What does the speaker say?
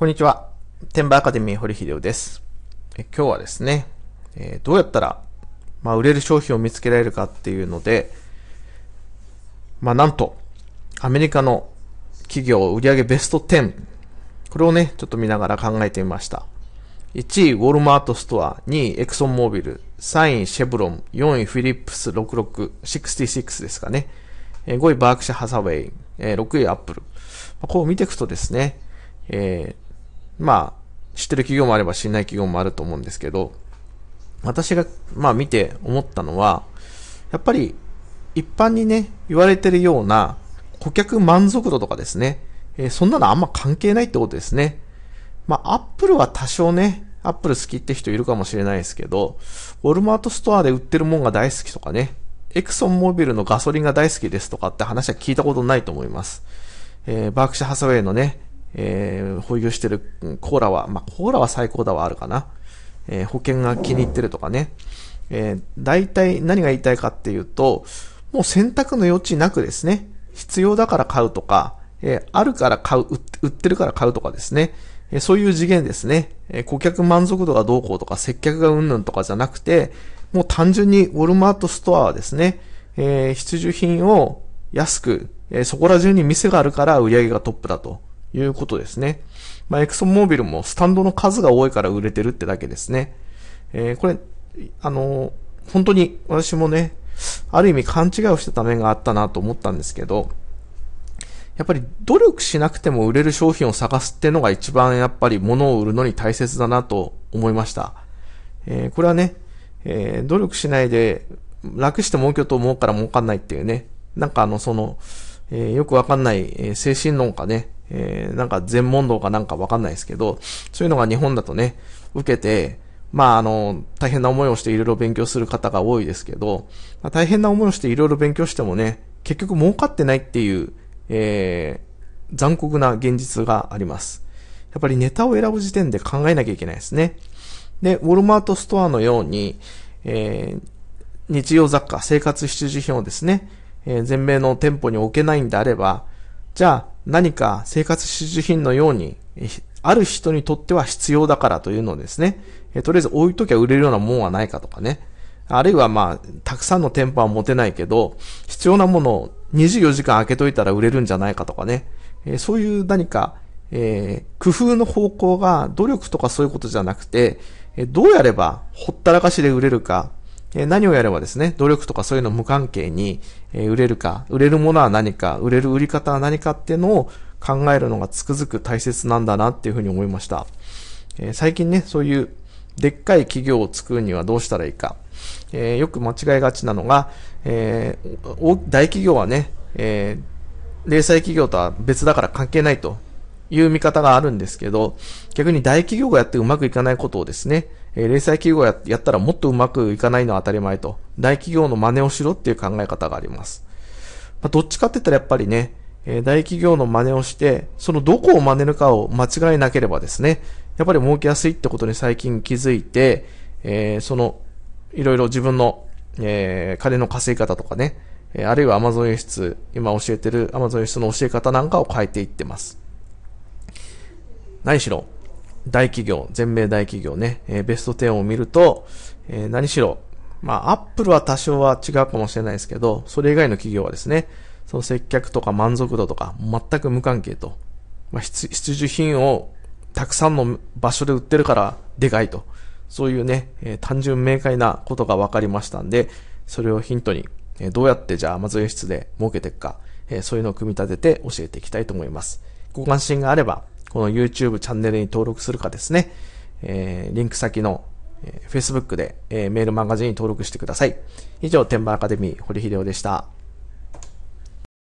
こんにちは。テンバーアカデミー堀秀夫です。え今日はですね、えー、どうやったら、まあ、売れる商品を見つけられるかっていうので、まあ、なんと、アメリカの企業売上ベスト10、これをね、ちょっと見ながら考えてみました。1位、ウォルマートストア、2位、エクソンモービル、3位、シェブロン、4位、フィリップス66、66ですかね、5位、バークシャ・ハサウェイ、6位、アップル。こう見ていくとですね、えーまあ、知ってる企業もあれば知らない企業もあると思うんですけど、私が、まあ見て思ったのは、やっぱり一般にね、言われてるような顧客満足度とかですね、えー、そんなのあんま関係ないってことですね。まあ、アップルは多少ね、アップル好きって人いるかもしれないですけど、ウォルマートストアで売ってるもんが大好きとかね、エクソンモビルのガソリンが大好きですとかって話は聞いたことないと思います。えー、バークシャハサウェイのね、えー、保有してるコーラは、まあ、コーラは最高だはあるかな。えー、保険が気に入ってるとかね。えー、大体何が言いたいかっていうと、もう選択の余地なくですね、必要だから買うとか、えー、あるから買う、売ってるから買うとかですね、えー、そういう次元ですね、えー、顧客満足度がどうこうとか、接客がうんぬんとかじゃなくて、もう単純にウォルマートストアはですね、えー、必需品を安く、えー、そこら中に店があるから売り上げがトップだと。いうことですね。まあ、エクソンモービルもスタンドの数が多いから売れてるってだけですね。えー、これ、あのー、本当に私もね、ある意味勘違いをしてた面があったなと思ったんですけど、やっぱり努力しなくても売れる商品を探すってのが一番やっぱり物を売るのに大切だなと思いました。えー、これはね、えー、努力しないで楽して儲けようと思うから儲かんないっていうね、なんかあのその、えー、よくわかんない、え精神論かね、えー、なんか全問答かなんかわかんないですけど、そういうのが日本だとね、受けて、まあ、あの、大変な思いをしていろいろ勉強する方が多いですけど、まあ、大変な思いをしていろいろ勉強してもね、結局儲かってないっていう、えー、残酷な現実があります。やっぱりネタを選ぶ時点で考えなきゃいけないですね。で、ウォルマートストアのように、えー、日用雑貨、生活必需品をですね、えー、全米の店舗に置けないんであれば、じゃあ、何か生活必需品のように、ある人にとっては必要だからというのをですね、とりあえず置いときゃ売れるようなもんはないかとかね。あるいはまあ、たくさんの店舗は持てないけど、必要なものを24時間空けといたら売れるんじゃないかとかね。えそういう何か、えー、工夫の方向が努力とかそういうことじゃなくて、えどうやればほったらかしで売れるか、え何をやればですね、努力とかそういうの無関係に、え売れるか、売れるものは何か、売れる売り方は何かっていうのを考えるのがつくづく大切なんだなっていうふうに思いました。え最近ね、そういうでっかい企業を作るにはどうしたらいいか。えー、よく間違いがちなのが、えー、大企業はね、えー、零細企業とは別だから関係ないという見方があるんですけど、逆に大企業がやってうまくいかないことをですね、えー、零細企業ややったらもっとうまくいかないのは当たり前と、大企業の真似をしろっていう考え方があります。まあ、どっちかって言ったらやっぱりね、えー、大企業の真似をして、そのどこを真似るかを間違えなければですね、やっぱり儲けやすいってことに最近気づいて、えー、その、いろいろ自分の、えー、金の稼ぎ方とかね、えあるいは Amazon 輸出、今教えてる Amazon 輸出の教え方なんかを変えていってます。何しろ、大企業、全米大企業ね、えー、ベスト10を見ると、えー、何しろ、まあ、アップルは多少は違うかもしれないですけど、それ以外の企業はですね、その接客とか満足度とか全く無関係と。まあ、必需品をたくさんの場所で売ってるからでかいと。そういうね、えー、単純明快なことが分かりましたんで、それをヒントに、えー、どうやってじゃあ Amazon 輸出で儲けていくか、えー、そういうのを組み立てて教えていきたいと思います。ご関心があれば、この YouTube チャンネルに登録するかですね、えー、リンク先の、えー、Facebook で、えー、メールマガジンに登録してください。以上、天馬アカデミー、堀秀夫でした。